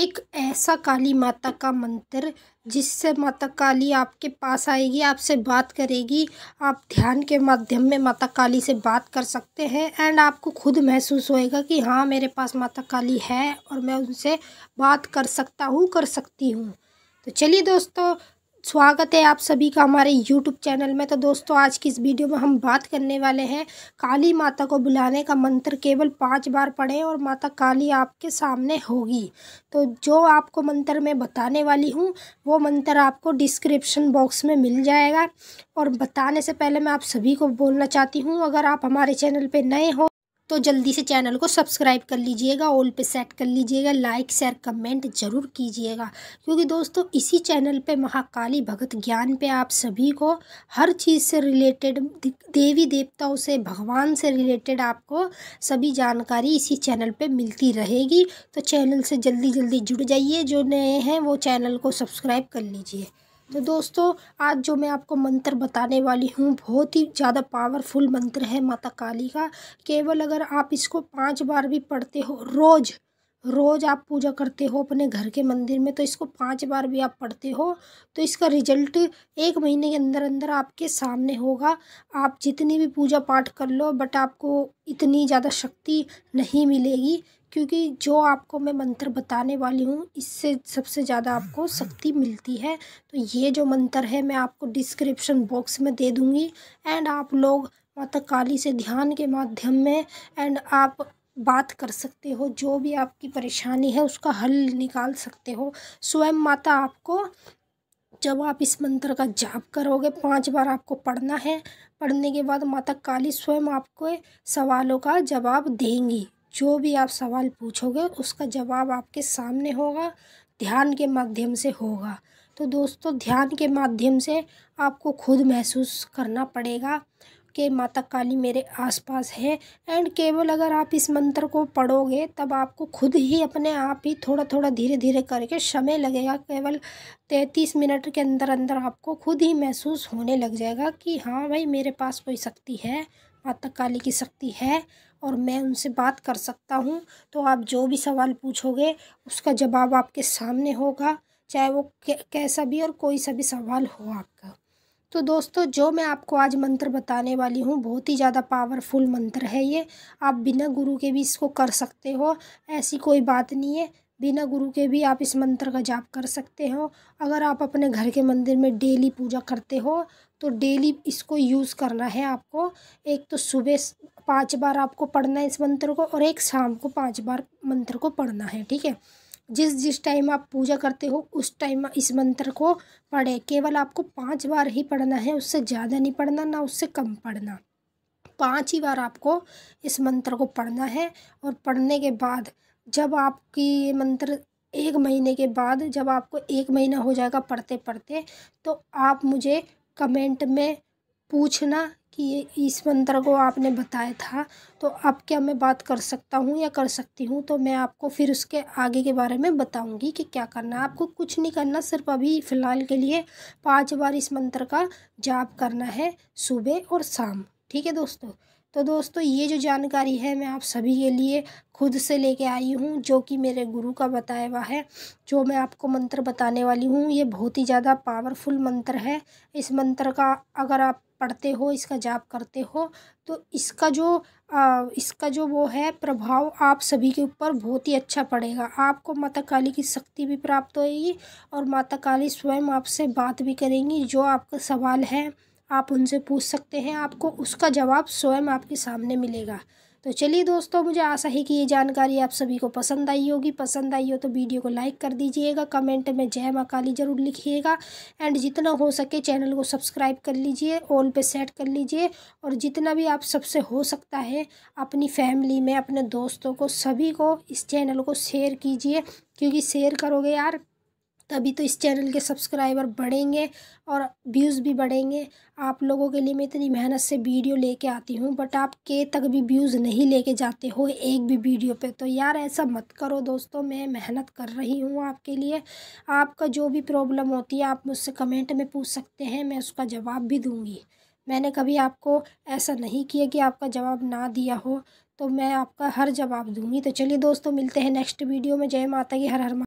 एक ऐसा काली माता का मंत्र जिससे माता काली आपके पास आएगी आपसे बात करेगी आप ध्यान के माध्यम में माता काली से बात कर सकते हैं एंड आपको खुद महसूस होएगा कि हाँ मेरे पास माता काली है और मैं उनसे बात कर सकता हूँ कर सकती हूँ तो चलिए दोस्तों स्वागत है आप सभी का हमारे यूट्यूब चैनल में तो दोस्तों आज की इस वीडियो में हम बात करने वाले हैं काली माता को बुलाने का मंत्र केवल पांच बार पढ़ें और माता काली आपके सामने होगी तो जो आपको मंत्र मैं बताने वाली हूँ वो मंत्र आपको डिस्क्रिप्शन बॉक्स में मिल जाएगा और बताने से पहले मैं आप सभी को बोलना चाहती हूँ अगर आप हमारे चैनल पर नए हों तो जल्दी से चैनल को सब्सक्राइब कर लीजिएगा ऑल पे सेट कर लीजिएगा लाइक शेयर कमेंट ज़रूर कीजिएगा क्योंकि दोस्तों इसी चैनल पे महाकाली भगत ज्ञान पे आप सभी को हर चीज़ से रिलेटेड देवी देवताओं से भगवान से रिलेटेड आपको सभी जानकारी इसी चैनल पर मिलती रहेगी तो चैनल से जल्दी जल्दी जुड़ जाइए जो नए हैं वो चैनल को सब्सक्राइब कर लीजिए तो दोस्तों आज जो मैं आपको मंत्र बताने वाली हूँ बहुत ही ज़्यादा पावरफुल मंत्र है माता काली का केवल अगर आप इसको पांच बार भी पढ़ते हो रोज़ रोज़ आप पूजा करते हो अपने घर के मंदिर में तो इसको पांच बार भी आप पढ़ते हो तो इसका रिजल्ट एक महीने के अंदर अंदर आपके सामने होगा आप जितनी भी पूजा पाठ कर लो बट आपको इतनी ज़्यादा शक्ति नहीं मिलेगी क्योंकि जो आपको मैं मंत्र बताने वाली हूँ इससे सबसे ज़्यादा आपको शक्ति मिलती है तो ये जो मंत्र है मैं आपको डिस्क्रिप्शन बॉक्स में दे दूँगी एंड आप लोग माता काली से ध्यान के माध्यम में एंड आप बात कर सकते हो जो भी आपकी परेशानी है उसका हल निकाल सकते हो स्वयं माता आपको जब आप इस मंत्र का जाप करोगे पांच बार आपको पढ़ना है पढ़ने के बाद माता काली स्वयं आपको सवालों का जवाब देंगी जो भी आप सवाल पूछोगे उसका जवाब आपके सामने होगा ध्यान के माध्यम से होगा तो दोस्तों ध्यान के माध्यम से आपको खुद महसूस करना पड़ेगा कि माता काली मेरे आसपास है एंड केवल अगर आप इस मंत्र को पढ़ोगे तब आपको खुद ही अपने आप ही थोड़ा थोड़ा धीरे धीरे करके समय लगेगा केवल तैंतीस मिनट के अंदर अंदर आपको खुद ही महसूस होने लग जाएगा कि हाँ भाई मेरे पास कोई शक्ति है माता काली की शक्ति है और मैं उनसे बात कर सकता हूँ तो आप जो भी सवाल पूछोगे उसका जवाब आपके सामने होगा चाहे वो कैसा भी और कोई सा भी सवाल हो आपका तो दोस्तों जो मैं आपको आज मंत्र बताने वाली हूँ बहुत ही ज़्यादा पावरफुल मंत्र है ये आप बिना गुरु के भी इसको कर सकते हो ऐसी कोई बात नहीं है बिना गुरु के भी आप इस मंत्र का जाप कर सकते हो अगर आप अपने घर के मंदिर में डेली पूजा करते हो तो डेली इसको यूज़ करना है आपको एक तो सुबह पांच बार आपको पढ़ना है इस मंत्र को और एक शाम को पांच बार मंत्र को पढ़ना है ठीक है जिस जिस टाइम आप पूजा करते हो उस टाइम इस मंत्र को पढ़ें केवल आपको पांच बार ही पढ़ना है उससे ज़्यादा नहीं पढ़ना ना उससे कम पढ़ना पांच ही बार आपको इस मंत्र को पढ़ना है और पढ़ने के बाद जब आपकी ये मंत्र एक महीने के बाद जब आपको एक महीना हो जाएगा पढ़ते पढ़ते तो आप मुझे कमेंट में पूछना कि ये इस मंत्र को आपने बताया था तो अब क्या मैं बात कर सकता हूँ या कर सकती हूँ तो मैं आपको फिर उसके आगे के बारे में बताऊँगी कि क्या करना है आपको कुछ नहीं करना सिर्फ अभी फ़िलहाल के लिए पाँच बार इस मंत्र का जाप करना है सुबह और शाम ठीक है दोस्तों तो दोस्तों ये जो जानकारी है मैं आप सभी के लिए खुद से लेके आई हूँ जो कि मेरे गुरु का बताया हुआ है जो मैं आपको मंत्र बताने वाली हूँ ये बहुत ही ज़्यादा पावरफुल मंत्र है इस मंत्र का अगर आप पढ़ते हो इसका जाप करते हो तो इसका जो आ, इसका जो वो है प्रभाव आप सभी के ऊपर बहुत ही अच्छा पड़ेगा आपको माता काली की शक्ति भी प्राप्त होएगी और माता काली स्वयं आपसे बात भी करेंगी जो आपका सवाल है आप उनसे पूछ सकते हैं आपको उसका जवाब स्वयं आपके सामने मिलेगा तो चलिए दोस्तों मुझे आशा है कि ये जानकारी आप सभी को पसंद आई होगी पसंद आई हो तो वीडियो को लाइक कर दीजिएगा कमेंट में जय माँ काली जरूर लिखिएगा एंड जितना हो सके चैनल को सब्सक्राइब कर लीजिए ऑल पे सेट कर लीजिए और जितना भी आप सबसे हो सकता है अपनी फैमिली में अपने दोस्तों को सभी को इस चैनल को शेयर कीजिए क्योंकि शेयर करोगे यार तभी तो इस चैनल के सब्सक्राइबर बढ़ेंगे और व्यूज़ भी बढ़ेंगे आप लोगों के लिए मैं इतनी मेहनत से वीडियो लेके आती हूँ बट आप के तक भी व्यूज़ नहीं लेके जाते हो एक भी वीडियो पे तो यार ऐसा मत करो दोस्तों मैं मेहनत कर रही हूँ आपके लिए आपका जो भी प्रॉब्लम होती है आप मुझसे कमेंट में पूछ सकते हैं मैं उसका जवाब भी दूँगी मैंने कभी आपको ऐसा नहीं किया कि आपका जवाब ना दिया हो तो मैं आपका हर जवाब दूँगी तो चलिए दोस्तों मिलते हैं नेक्स्ट वीडियो में जय माता की हर हर